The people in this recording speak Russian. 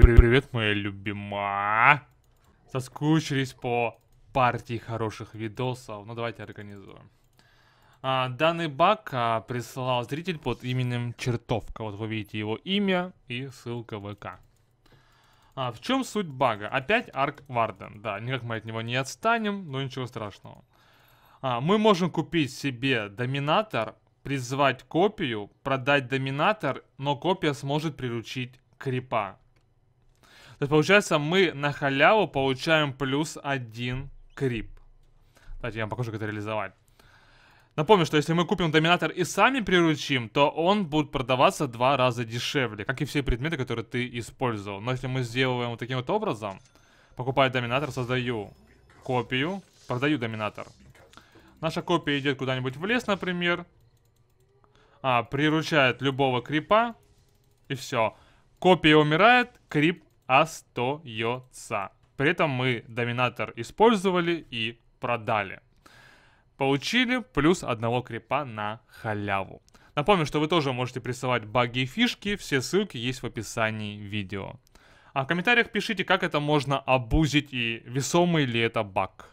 При- привет, моя любимая. Соскучились по партии хороших видосов. Ну, давайте организуем. А, данный баг а, присылал зритель под именем Чертовка. Вот вы видите его имя и ссылка ВК. А, в чем суть бага? Опять Арк Варден. Да, никак мы от него не отстанем, но ничего страшного. А, мы можем купить себе доминатор, призвать копию, продать доминатор, но копия сможет приручить крипа. То есть получается мы на халяву получаем плюс один крип. Давайте я вам покажу, как это реализовать. Напомню, что если мы купим доминатор и сами приручим, то он будет продаваться два раза дешевле, как и все предметы, которые ты использовал. Но если мы сделаем вот таким вот образом, покупаю доминатор, создаю копию, продаю доминатор. Наша копия идет куда-нибудь в лес, например. А, приручает любого крипа. И все. Копия умирает, крип остается. При этом мы доминатор использовали и продали. Получили плюс одного крипа на халяву. Напомню, что вы тоже можете присылать баги и фишки, все ссылки есть в описании видео. А в комментариях пишите, как это можно обузить и весомый ли это баг.